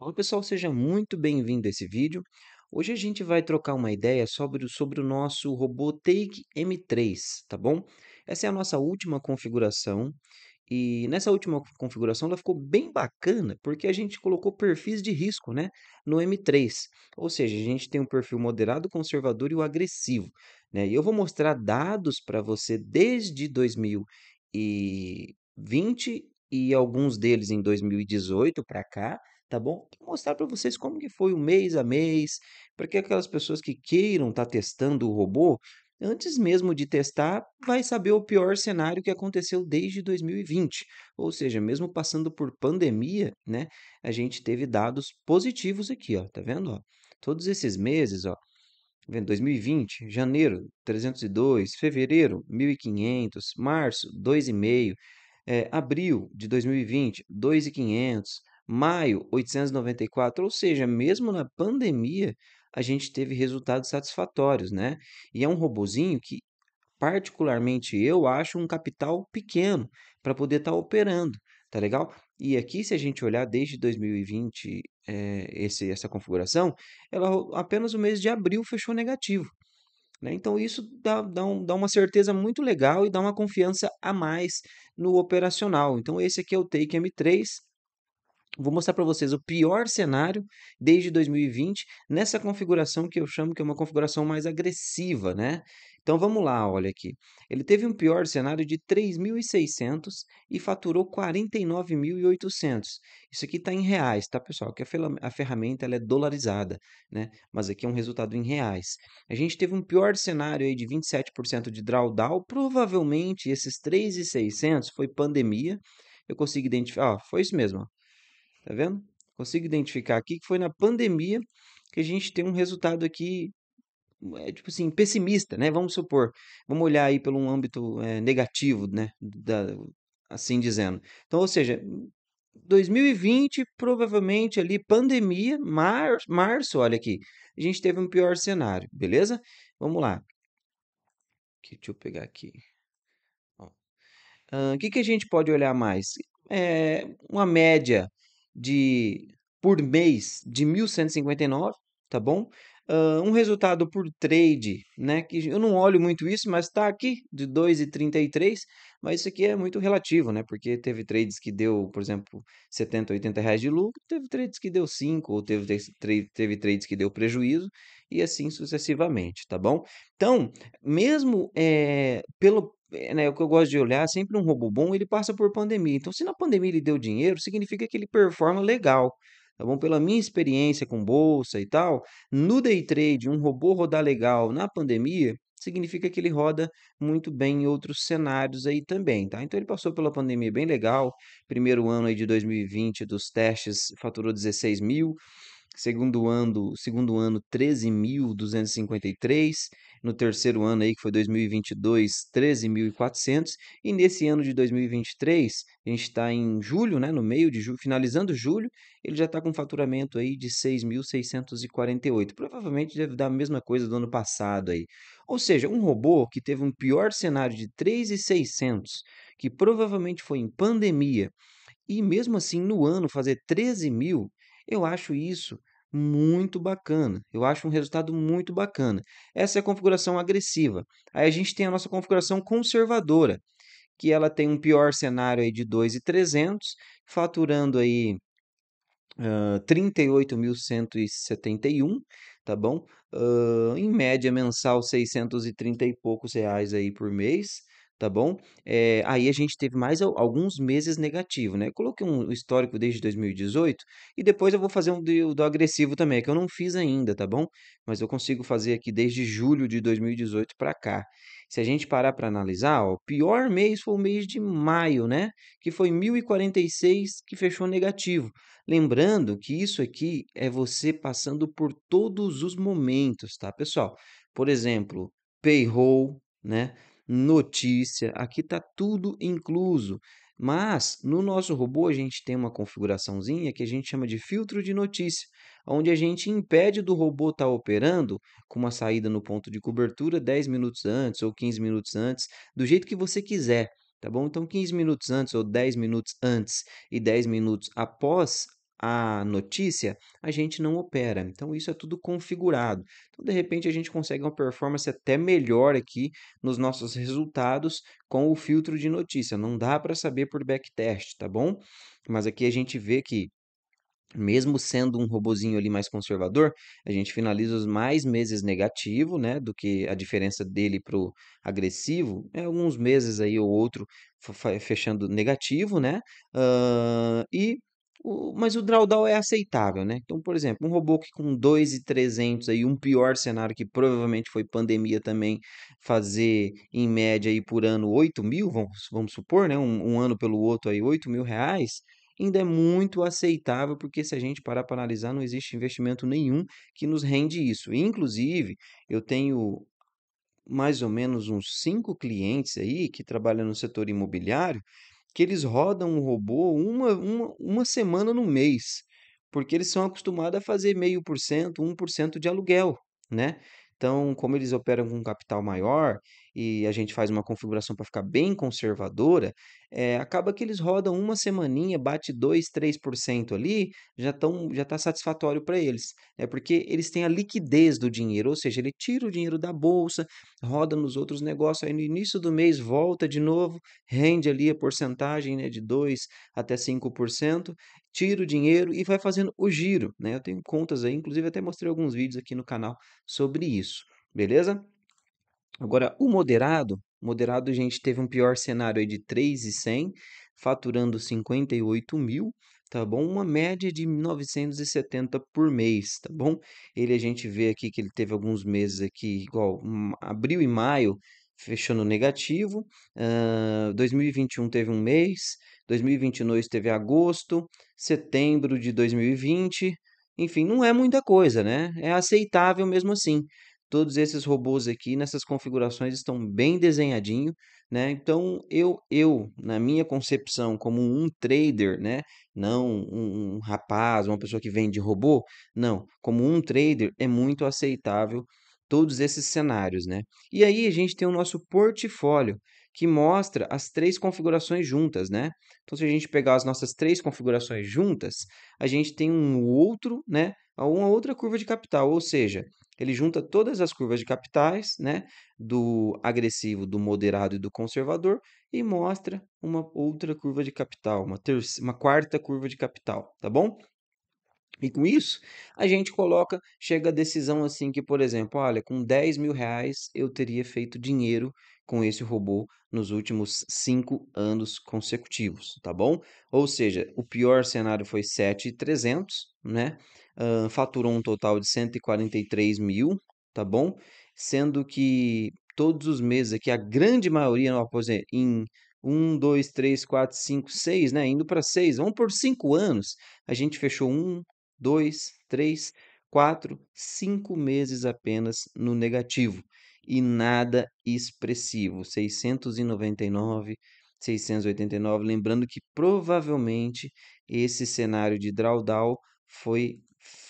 Olá pessoal, seja muito bem-vindo a esse vídeo. Hoje a gente vai trocar uma ideia sobre, sobre o nosso robô Take M3, tá bom? Essa é a nossa última configuração e nessa última configuração ela ficou bem bacana porque a gente colocou perfis de risco né, no M3. Ou seja, a gente tem um perfil moderado, conservador e o agressivo. Né? E eu vou mostrar dados para você desde 2020 e alguns deles em 2018 para cá, tá bom? Mostrar para vocês como que foi o mês a mês, para que aquelas pessoas que queiram estar tá testando o robô, antes mesmo de testar, vai saber o pior cenário que aconteceu desde 2020. Ou seja, mesmo passando por pandemia, né, a gente teve dados positivos aqui, ó, tá vendo? Ó? Todos esses meses, ó, 2020, tá janeiro 302, fevereiro 1500, março 2,5, é, eh, abril de 2020 2,500, maio 894, ou seja, mesmo na pandemia a gente teve resultados satisfatórios, né? E é um robozinho que particularmente eu acho um capital pequeno para poder estar tá operando, tá legal? E aqui, se a gente olhar desde 2020 é, eh, esse, essa configuração, ela apenas o mês de abril fechou negativo. Né? Então, isso dá, dá, um, dá uma certeza muito legal e dá uma confiança a mais no operacional. Então, esse aqui é o Take M3, Vou mostrar para vocês o pior cenário desde 2020 nessa configuração que eu chamo que é uma configuração mais agressiva, né? Então vamos lá, olha aqui. Ele teve um pior cenário de 3.600 e faturou 49.800. Isso aqui está em reais, tá, pessoal? Que a ferramenta ela é dolarizada, né? Mas aqui é um resultado em reais. A gente teve um pior cenário aí de 27% de drawdown. Provavelmente esses 3.600 foi pandemia eu consigo identificar. ó, foi isso mesmo. Tá vendo? Consigo identificar aqui que foi na pandemia que a gente tem um resultado aqui, é, tipo assim, pessimista, né? Vamos supor, vamos olhar aí pelo um âmbito é, negativo, né? Da, assim dizendo. Então, ou seja, 2020, provavelmente ali, pandemia, mar, março, olha aqui, a gente teve um pior cenário, beleza? Vamos lá. Aqui, deixa eu pegar aqui. O uh, que, que a gente pode olhar mais? É, uma média de por mês de 1.159, tá bom? Uh, um resultado por trade, né? Que eu não olho muito isso, mas está aqui de 2,33. Mas isso aqui é muito relativo, né? Porque teve trades que deu, por exemplo, 70, 80 reais de lucro, teve trades que deu 5, ou teve, teve, teve trades que deu prejuízo, e assim sucessivamente, tá bom? Então, mesmo é, pelo, é, né, o que eu gosto de olhar, sempre um robô bom, ele passa por pandemia. Então, se na pandemia ele deu dinheiro, significa que ele performa legal. Tá bom? Pela minha experiência com bolsa e tal, no day trade, um robô rodar legal na pandemia, significa que ele roda muito bem em outros cenários aí também, tá? Então ele passou pela pandemia bem legal, primeiro ano aí de 2020 dos testes faturou 16 mil, segundo ano, segundo ano 13.253, no terceiro ano aí que foi 2022, 13.400 e nesse ano de 2023, a gente está em julho, né, no meio de julho, finalizando julho, ele já está com faturamento aí de 6.648. Provavelmente deve dar a mesma coisa do ano passado aí. Ou seja, um robô que teve um pior cenário de 3,600, que provavelmente foi em pandemia, e mesmo assim no ano fazer 13 mil, eu acho isso muito bacana. Eu acho um resultado muito bacana. Essa é a configuração agressiva. Aí a gente tem a nossa configuração conservadora, que ela tem um pior cenário aí de 2,300, faturando aí uh, 38.171, tá bom? Uh, em média mensal 630 e poucos reais aí por mês tá bom? É, aí a gente teve mais alguns meses negativo, né? Coloquei um histórico desde 2018 e depois eu vou fazer um do, do agressivo também, que eu não fiz ainda, tá bom? Mas eu consigo fazer aqui desde julho de 2018 para cá. Se a gente parar para analisar, ó, o pior mês foi o mês de maio, né? Que foi 1046 que fechou negativo. Lembrando que isso aqui é você passando por todos os momentos, tá, pessoal? Por exemplo, payroll, né? notícia, aqui está tudo incluso. Mas no nosso robô a gente tem uma configuraçãozinha que a gente chama de filtro de notícia, onde a gente impede do robô estar tá operando com uma saída no ponto de cobertura 10 minutos antes ou 15 minutos antes, do jeito que você quiser tá bom? Então, 15 minutos antes ou 10 minutos antes e 10 minutos após a notícia, a gente não opera. Então, isso é tudo configurado. Então, de repente, a gente consegue uma performance até melhor aqui nos nossos resultados com o filtro de notícia. Não dá para saber por backtest, tá bom? Mas aqui a gente vê que mesmo sendo um robozinho ali mais conservador, a gente finaliza os mais meses negativo, né, do que a diferença dele pro agressivo, é alguns meses aí ou outro fechando negativo, né, uh, e o, mas o drawdown é aceitável, né? Então, por exemplo, um robô que com 2,300 aí, um pior cenário que provavelmente foi pandemia também, fazer em média aí por ano 8 mil, vamos, vamos supor, né? Um, um ano pelo outro aí 8 mil reais, ainda é muito aceitável, porque se a gente parar para analisar, não existe investimento nenhum que nos rende isso. Inclusive, eu tenho mais ou menos uns cinco clientes aí que trabalham no setor imobiliário que eles rodam o robô uma, uma, uma semana no mês, porque eles são acostumados a fazer meio por cento, um por cento de aluguel, né? Então, como eles operam com um capital maior e a gente faz uma configuração para ficar bem conservadora, é, acaba que eles rodam uma semaninha, bate 2, 3% ali, já estão já tá satisfatório para eles. É porque eles têm a liquidez do dinheiro, ou seja, ele tira o dinheiro da bolsa, roda nos outros negócios, aí no início do mês volta de novo, rende ali a porcentagem né, de 2 até 5% tira o dinheiro e vai fazendo o giro, né? Eu tenho contas aí, inclusive até mostrei alguns vídeos aqui no canal sobre isso, beleza? Agora, o moderado, moderado, a gente, teve um pior cenário aí de 3,100, faturando 58 mil, tá bom? Uma média de 970 por mês, tá bom? Ele, a gente vê aqui que ele teve alguns meses aqui, igual hum, abril e maio, fechou no negativo. Uh, 2021 teve um mês, 2022 teve agosto, setembro de 2020. Enfim, não é muita coisa, né? É aceitável mesmo assim. Todos esses robôs aqui nessas configurações estão bem desenhadinho, né? Então eu eu na minha concepção como um trader, né? Não um, um rapaz, uma pessoa que vende robô, não. Como um trader é muito aceitável todos esses cenários, né? E aí a gente tem o nosso portfólio, que mostra as três configurações juntas, né? Então, se a gente pegar as nossas três configurações juntas, a gente tem um outro, né? Uma outra curva de capital, ou seja, ele junta todas as curvas de capitais, né? Do agressivo, do moderado e do conservador, e mostra uma outra curva de capital, uma, terça, uma quarta curva de capital, tá bom? E com isso, a gente coloca, chega a decisão assim que, por exemplo, olha, com 10 mil reais eu teria feito dinheiro com esse robô nos últimos 5 anos consecutivos, tá bom? Ou seja, o pior cenário foi 7,300, né? Uh, faturou um total de 143 mil, tá bom? Sendo que todos os meses aqui, a grande maioria, em 1, 2, 3, 4, 5, 6, né? Indo para 6, vamos por 5 anos, a gente fechou um, dois, três, quatro, cinco meses apenas no negativo e nada expressivo, 699, 689. Lembrando que provavelmente esse cenário de drawdown foi,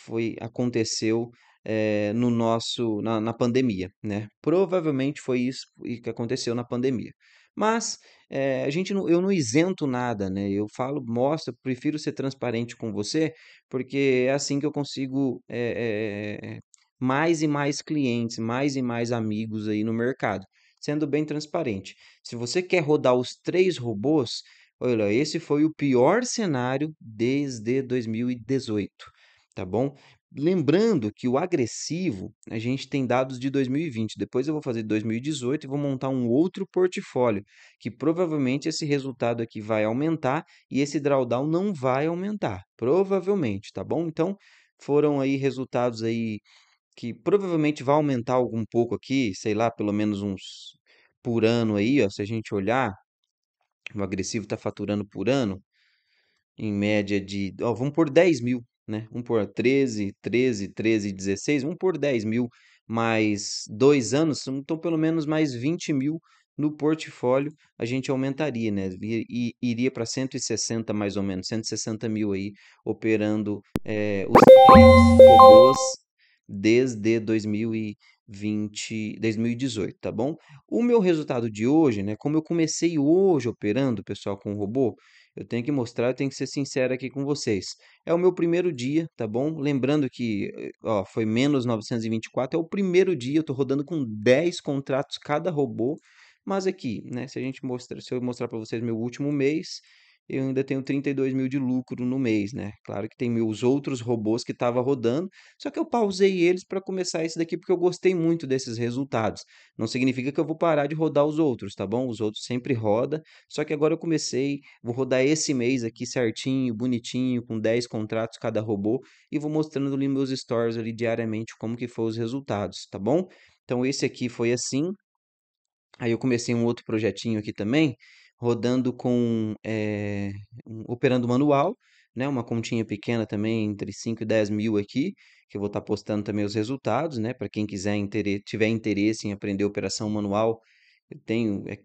foi aconteceu é, no nosso na, na pandemia, né? Provavelmente foi isso que aconteceu na pandemia. Mas é, a gente não, eu não isento nada, né? Eu falo, mostra, prefiro ser transparente com você, porque é assim que eu consigo é, é, mais e mais clientes, mais e mais amigos aí no mercado. Sendo bem transparente. Se você quer rodar os três robôs, olha, esse foi o pior cenário desde 2018, tá bom? Lembrando que o agressivo, a gente tem dados de 2020, depois eu vou fazer 2018 e vou montar um outro portfólio, que provavelmente esse resultado aqui vai aumentar e esse drawdown não vai aumentar, provavelmente, tá bom? Então, foram aí resultados aí que provavelmente vai aumentar algum pouco aqui, sei lá, pelo menos uns por ano aí, ó, se a gente olhar, o agressivo está faturando por ano, em média de, ó, vamos por 10 mil, né? 1 por 13, 13, 13, 16, 1 por 10 mil mais dois anos, então pelo menos mais 20 mil no portfólio a gente aumentaria, né? E iria para 160 mais ou menos, 160 mil aí operando é, os robôs desde 2020, 2018, tá bom? O meu resultado de hoje, né? Como eu comecei hoje operando, pessoal, com o robô, eu tenho que mostrar, eu tenho que ser sincero aqui com vocês. É o meu primeiro dia, tá bom? Lembrando que ó, foi menos 924, é o primeiro dia, eu tô rodando com 10 contratos cada robô. Mas aqui, né, se a gente mostrar, se eu mostrar para vocês meu último mês, eu ainda tenho 32 mil de lucro no mês, né? Claro que tem meus outros robôs que estavam rodando, só que eu pausei eles para começar esse daqui porque eu gostei muito desses resultados. Não significa que eu vou parar de rodar os outros, tá bom? Os outros sempre roda, só que agora eu comecei, vou rodar esse mês aqui certinho, bonitinho, com 10 contratos cada robô e vou mostrando ali meus stories ali diariamente como que foram os resultados, tá bom? Então esse aqui foi assim. Aí eu comecei um outro projetinho aqui também, rodando com é, operando manual, né? Uma continha pequena também entre 5 e 10 mil aqui, que eu vou estar tá postando também os resultados, né? Para quem quiser tiver interesse em aprender operação manual, eu tenho é,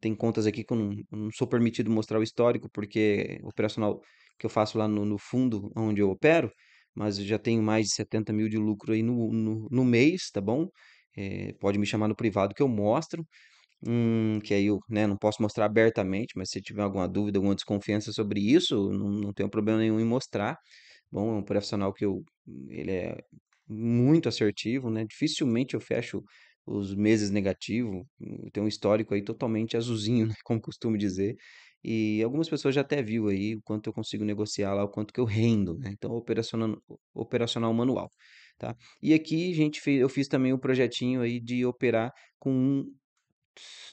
tem contas aqui que eu não, não, sou permitido mostrar o histórico porque operacional que eu faço lá no, no fundo onde eu opero, mas eu já tenho mais de 70 mil de lucro aí no, no, no mês, tá bom? É, pode me chamar no privado que eu mostro. Hum, que aí eu, né, não posso mostrar abertamente, mas se tiver alguma dúvida, alguma desconfiança sobre isso, não, não tenho problema nenhum em mostrar. Bom, é um profissional que eu, ele é muito assertivo, né? Dificilmente eu fecho os meses negativos, tem um histórico aí totalmente azulzinho, né? como costumo dizer. E algumas pessoas já até viu aí o quanto eu consigo negociar lá, o quanto que eu rendo, né? Então, operacional, operacional manual, tá? E aqui, gente, eu fiz também o um projetinho aí de operar com um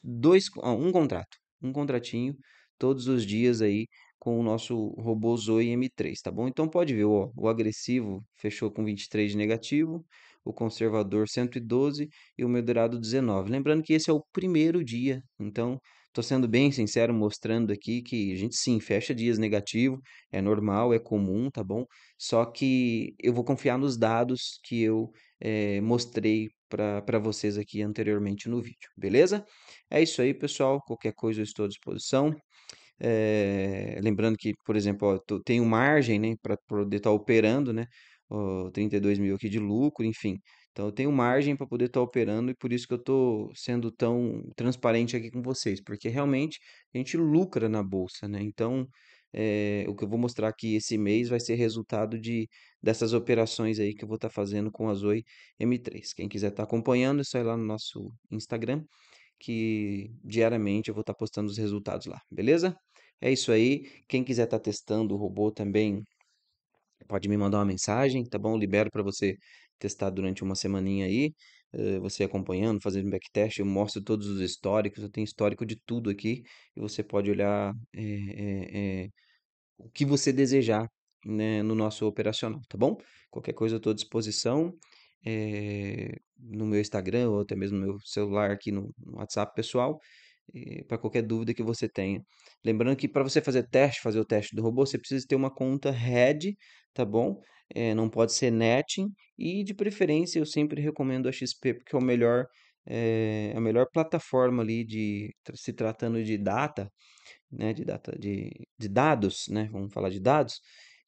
dois, ah, um contrato, um contratinho todos os dias aí com o nosso robô Zoe M3, tá bom? Então pode ver, ó, o agressivo fechou com 23 de negativo, o conservador 112 e o moderado 19. Lembrando que esse é o primeiro dia, então estou sendo bem sincero mostrando aqui que a gente sim fecha dias negativo, é normal, é comum, tá bom? Só que eu vou confiar nos dados que eu é, mostrei para vocês aqui anteriormente no vídeo, beleza? É isso aí, pessoal. Qualquer coisa eu estou à disposição. É, lembrando que, por exemplo, ó, tenho margem né, para poder estar tá operando, né? Ó, 32 mil aqui de lucro, enfim. Então, eu tenho margem para poder estar tá operando e por isso que eu estou sendo tão transparente aqui com vocês, porque realmente a gente lucra na bolsa, né? Então, é, o que eu vou mostrar aqui esse mês vai ser resultado de, dessas operações aí que eu vou estar tá fazendo com a Zoe M3. Quem quiser estar tá acompanhando, é só ir lá no nosso Instagram, que diariamente eu vou estar tá postando os resultados lá, beleza? É isso aí. Quem quiser estar tá testando o robô também, pode me mandar uma mensagem, tá bom? libero para você testar durante uma semaninha aí. Eh, você acompanhando, fazendo backtest, eu mostro todos os históricos, eu tenho histórico de tudo aqui, e você pode olhar é, é, o que você desejar né, no nosso operacional, tá bom? Qualquer coisa eu estou à disposição no meu Instagram ou até mesmo no meu celular aqui no, no WhatsApp pessoal para qualquer dúvida que você tenha. Lembrando que para você fazer teste, fazer o teste do robô, você precisa ter uma conta Red, tá bom? é, não pode ser netting, e de preferência eu sempre recomendo a XP, porque é o melhor, eh, é, a melhor plataforma ali de se tratando de data, né, de, data de, de dados, né, vamos falar de dados,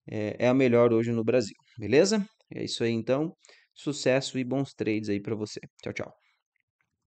é, é a melhor hoje no Brasil, beleza? É isso aí então, sucesso e bons trades aí para você. Tchau, tchau.